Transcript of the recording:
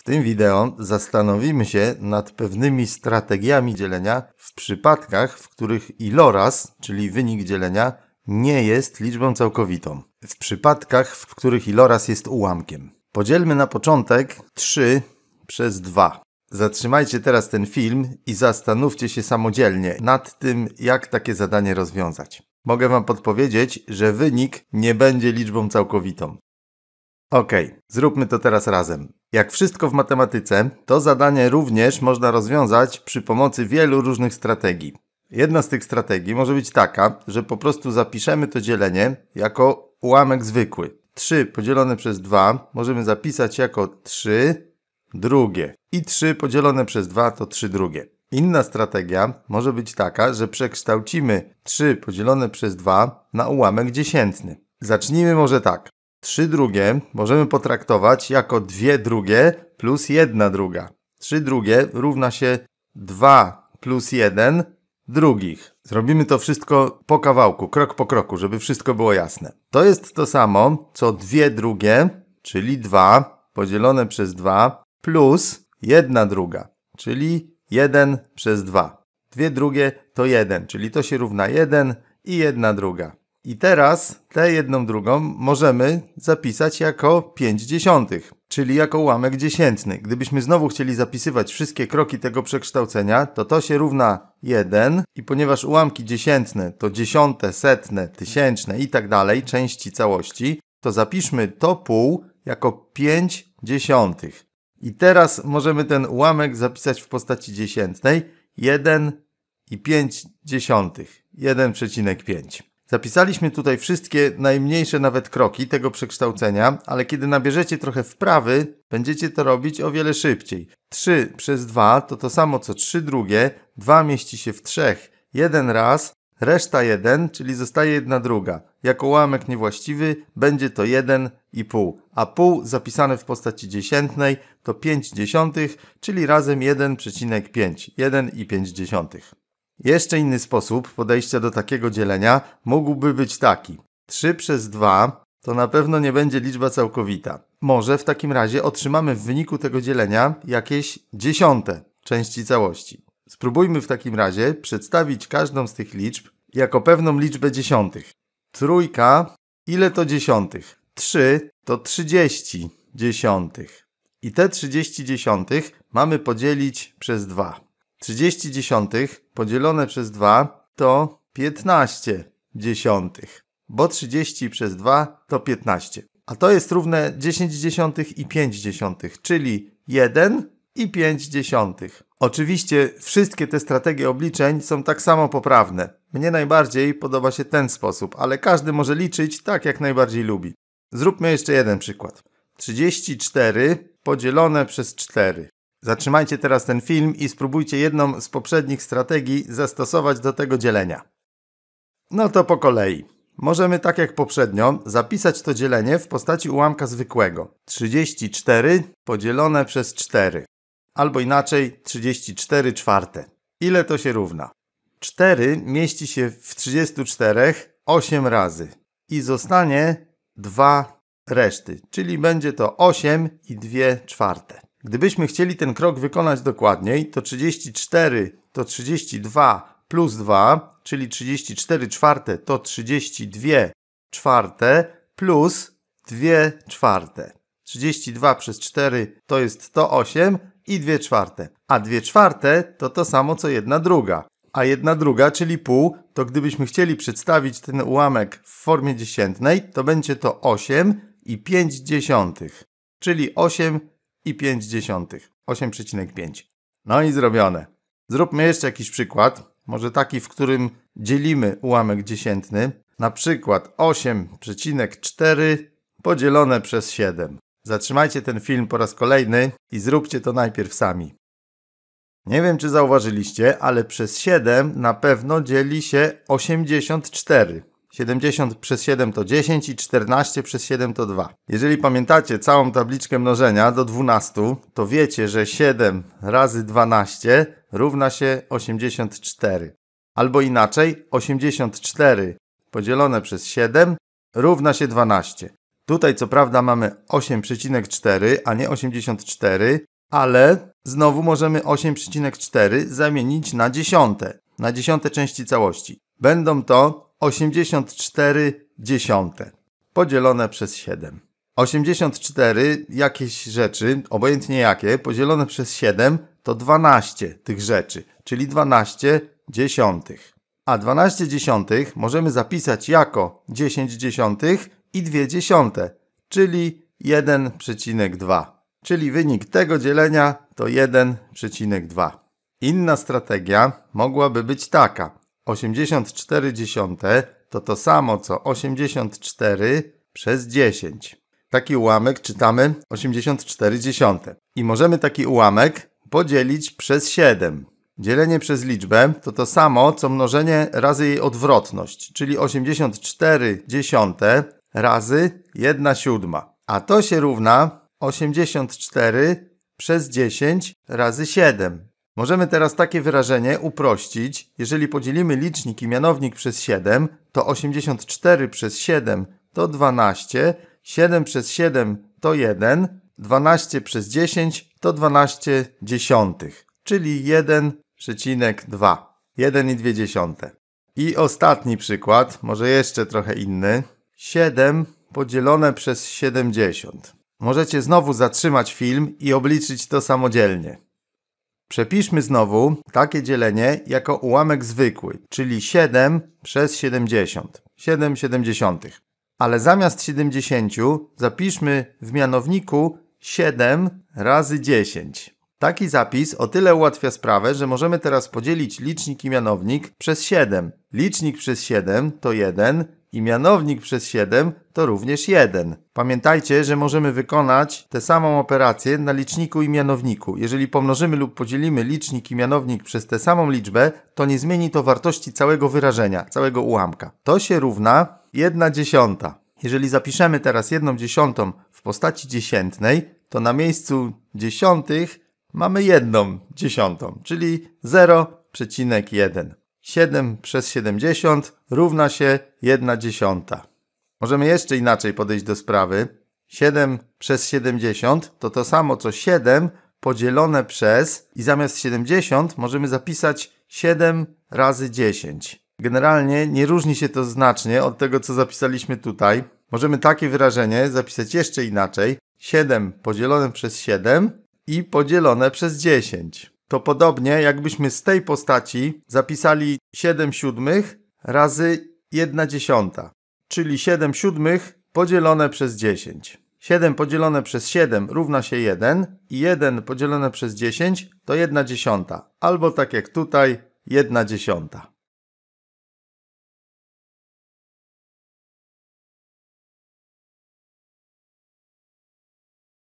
W tym wideo zastanowimy się nad pewnymi strategiami dzielenia w przypadkach, w których iloraz, czyli wynik dzielenia, nie jest liczbą całkowitą. W przypadkach, w których iloraz jest ułamkiem. Podzielmy na początek 3 przez 2. Zatrzymajcie teraz ten film i zastanówcie się samodzielnie nad tym, jak takie zadanie rozwiązać. Mogę Wam podpowiedzieć, że wynik nie będzie liczbą całkowitą. Okej, okay, zróbmy to teraz razem. Jak wszystko w matematyce, to zadanie również można rozwiązać przy pomocy wielu różnych strategii. Jedna z tych strategii może być taka, że po prostu zapiszemy to dzielenie jako ułamek zwykły. 3 podzielone przez 2 możemy zapisać jako 3 drugie. I 3 podzielone przez 2 to 3 drugie. Inna strategia może być taka, że przekształcimy 3 podzielone przez 2 na ułamek dziesiętny. Zacznijmy może tak. 3 drugie możemy potraktować jako 2 drugie plus 1 druga. 3 drugie równa się 2 plus 1 drugich. Zrobimy to wszystko po kawałku, krok po kroku, żeby wszystko było jasne. To jest to samo, co 2 drugie, czyli 2 podzielone przez 2 plus 1 druga, czyli 1 przez 2. 2 drugie to 1, czyli to się równa 1 i 1 druga. I teraz tę jedną drugą możemy zapisać jako 5 dziesiątych, czyli jako ułamek dziesiętny. Gdybyśmy znowu chcieli zapisywać wszystkie kroki tego przekształcenia, to to się równa 1 i ponieważ ułamki dziesiętne to dziesiąte, setne, tysięczne i tak dalej, części całości, to zapiszmy to pół jako 5 dziesiątych. I teraz możemy ten ułamek zapisać w postaci dziesiętnej 1 i 5 dziesiątych, 1,5. Zapisaliśmy tutaj wszystkie najmniejsze nawet kroki tego przekształcenia, ale kiedy nabierzecie trochę wprawy, będziecie to robić o wiele szybciej. 3 przez 2 to to samo co 3 drugie, 2 mieści się w 3, jeden raz, reszta 1, czyli zostaje 1 druga. Jako ułamek niewłaściwy będzie to 1 i pół, a pół zapisane w postaci dziesiętnej to 5 dziesiątych, czyli razem 1,5, 1 i 1,5. Jeszcze inny sposób podejścia do takiego dzielenia mógłby być taki. 3 przez 2 to na pewno nie będzie liczba całkowita. Może w takim razie otrzymamy w wyniku tego dzielenia jakieś dziesiąte części całości. Spróbujmy w takim razie przedstawić każdą z tych liczb jako pewną liczbę dziesiątych. Trójka, ile to dziesiątych? 3 to 30 dziesiątych. I te 30 dziesiątych mamy podzielić przez 2. 30 dziesiątych podzielone przez 2 to 15 dziesiątych, bo 30 przez 2 to 15. A to jest równe 10 dziesiątych i 5 dziesiątych, czyli 1 i 5 dziesiątych. Oczywiście wszystkie te strategie obliczeń są tak samo poprawne. Mnie najbardziej podoba się ten sposób, ale każdy może liczyć tak jak najbardziej lubi. Zróbmy jeszcze jeden przykład. 34 podzielone przez 4. Zatrzymajcie teraz ten film i spróbujcie jedną z poprzednich strategii zastosować do tego dzielenia. No to po kolei. Możemy tak jak poprzednio zapisać to dzielenie w postaci ułamka zwykłego. 34 podzielone przez 4. Albo inaczej 34 czwarte. Ile to się równa? 4 mieści się w 34 8 razy i zostanie 2 reszty, czyli będzie to 8 i 2 czwarte. Gdybyśmy chcieli ten krok wykonać dokładniej, to 34 to 32 plus 2, czyli 34 czwarte to 32 czwarte plus 2 czwarte. 32 przez 4 to jest 108 i 2 czwarte. A 2 czwarte to to samo co 1 druga. A 1 druga, czyli pół, to gdybyśmy chcieli przedstawić ten ułamek w formie dziesiętnej, to będzie to 8 i 5 dziesiątych, czyli 8 8,5. 8,5. No i zrobione. Zróbmy jeszcze jakiś przykład. Może taki, w którym dzielimy ułamek dziesiętny. Na przykład 8,4 podzielone przez 7. Zatrzymajcie ten film po raz kolejny i zróbcie to najpierw sami. Nie wiem, czy zauważyliście, ale przez 7 na pewno dzieli się 84. 70 przez 7 to 10 i 14 przez 7 to 2. Jeżeli pamiętacie całą tabliczkę mnożenia do 12, to wiecie, że 7 razy 12 równa się 84. Albo inaczej, 84 podzielone przez 7 równa się 12. Tutaj co prawda mamy 8,4, a nie 84, ale znowu możemy 8,4 zamienić na 10, na 10 części całości. Będą to 84 dziesiąte podzielone przez 7. 84 jakieś rzeczy, obojętnie jakie, podzielone przez 7 to 12 tych rzeczy, czyli 12 dziesiątych. A 12 dziesiątych możemy zapisać jako 10 dziesiątych i 2 dziesiąte, czyli 1,2. Czyli wynik tego dzielenia to 1,2. Inna strategia mogłaby być taka. 84 dziesiąte to to samo co 84 przez 10. Taki ułamek czytamy 84 dziesiąte. I możemy taki ułamek podzielić przez 7. Dzielenie przez liczbę to to samo co mnożenie razy jej odwrotność, czyli 84 dziesiąte razy 1 siódma. A to się równa 84 przez 10 razy 7. Możemy teraz takie wyrażenie uprościć. Jeżeli podzielimy licznik i mianownik przez 7, to 84 przez 7 to 12, 7 przez 7 to 1, 12 przez 10 to 12 dziesiątych, czyli 1,2. 1,2. I ostatni przykład, może jeszcze trochę inny. 7 podzielone przez 70. Możecie znowu zatrzymać film i obliczyć to samodzielnie. Przepiszmy znowu takie dzielenie jako ułamek zwykły, czyli 7 przez 70. 7 70. Ale zamiast 70 zapiszmy w mianowniku 7 razy 10. Taki zapis o tyle ułatwia sprawę, że możemy teraz podzielić licznik i mianownik przez 7. Licznik przez 7 to 1, i mianownik przez 7 to również 1. Pamiętajcie, że możemy wykonać tę samą operację na liczniku i mianowniku. Jeżeli pomnożymy lub podzielimy licznik i mianownik przez tę samą liczbę, to nie zmieni to wartości całego wyrażenia, całego ułamka. To się równa 1 dziesiąta. Jeżeli zapiszemy teraz 1 dziesiątą w postaci dziesiętnej, to na miejscu dziesiątych mamy jedną dziesiątą, czyli 0,1. 7 przez 70 równa się 1 dziesiąta. Możemy jeszcze inaczej podejść do sprawy. 7 przez 70 to to samo co 7 podzielone przez i zamiast 70 możemy zapisać 7 razy 10. Generalnie nie różni się to znacznie od tego, co zapisaliśmy tutaj. Możemy takie wyrażenie zapisać jeszcze inaczej. 7 podzielone przez 7 i podzielone przez 10 to podobnie jakbyśmy z tej postaci zapisali 7 siódmych razy 1 dziesiąta, czyli 7 siódmych podzielone przez 10. 7 podzielone przez 7 równa się 1 i 1 podzielone przez 10 to 1 dziesiąta, albo tak jak tutaj 1 dziesiąta.